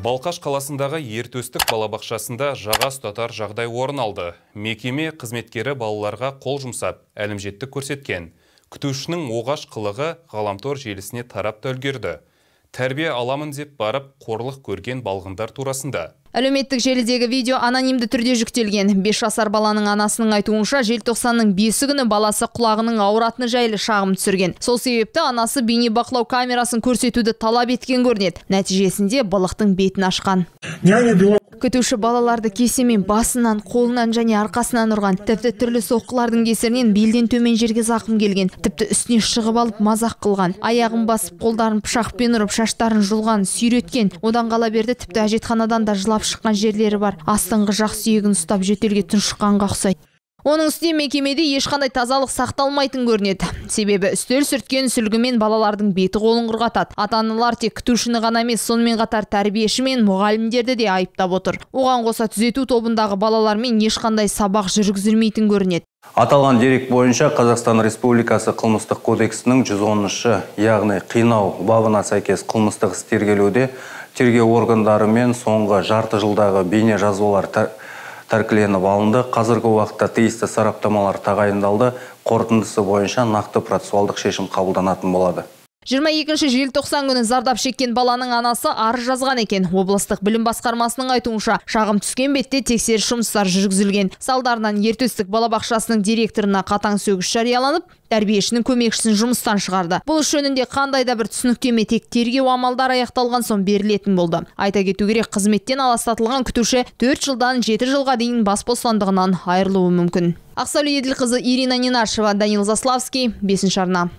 Балқаш қаласындағы ертөстік балабақшасында жаға ұстатар жағдай орын алды. Мекеме қызметкері балаларға қол жұмсап, әлімжетті көрсеткен. Күтушінің оғаш қылығы ғаламтор желісіне тарап төлгерді тәрбие аламын деп барып қорлық көрген балғындар турасында Әлеуметтік желідегі видео анонимді түрде жүктелген. бес жасар баланың анасының айтуынша желтоқсанның бесі күні баласы құлағының ауыратыны жайлы шағым түсірген. Сол себепті анасы бейнебақылау камерасын көрсетуді талап еткен көрінеді. Нәтижесінде балықтың бетін ашқан күтуші балаларды кесемен басынан қолынан және арқасынан ұрған тіпті түрлі соққылардың кесірінен белден төмен жерге зақым келген тіпті үстіне шығып алып мазақ қылған аяғын басып қолдарын пышақпен ұрып шаштарын жұлған сүйреткен одан қала берді тіпті әжетханадан да жылап шыққан жерлері бар астыңғы жақ сүйегін ұстап жөтелге тұншыққанға ұқсайды оның үстіне мекемеде ешқандай тазалық сақталмайтын көрінеді себебі үстел сүрткен сүлгімен балалардың беті қолын құрғатады ата аналар тек күтушіні ғана емес сонымен қатар тәрбиеші мен мұғалімдерді де айыптап отыр оған қоса түзету тобындағы балалармен ешқандай сабақ жүргізілмейтін көрінеді аталған дерек бойынша қазақстан республикасы қылмыстық кодексінің 110 оныншы яғни қинау бабына сәйкес қылмыстық іс тергелуде тергеу органдарымен соңғы жарты жылдағы бейне жазбалар тәркіленіп алынды қазіргі уақытта тиісті сараптамалар тағайындалды қорытындысы бойынша нақты процессуалдық шешім қабылданатын болады 22 желтоқсан күні зардап шеккен баланың анасы арыз жазған екен облыстық білім басқармасының айтуынша шағым түскен бетте тексер жұмыстары жүргізілген салдарынан ертөстік балабақшасының директорына қатаң сөгіс жарияланып тәрбиешінің көмекшісін жұмыстан шығарды бұл іс жөнінде қандай да бір түсініктеме тек тергеу амалдары аяқталған соң берілетін болды айта кету керек қызметтен аластатылған күтуші 4 жылдан 7 жылға дейін бас бостандығынан айырылуы мүмкін ақсәуле еділқызы ирина нинашева данил заславский бесінші арна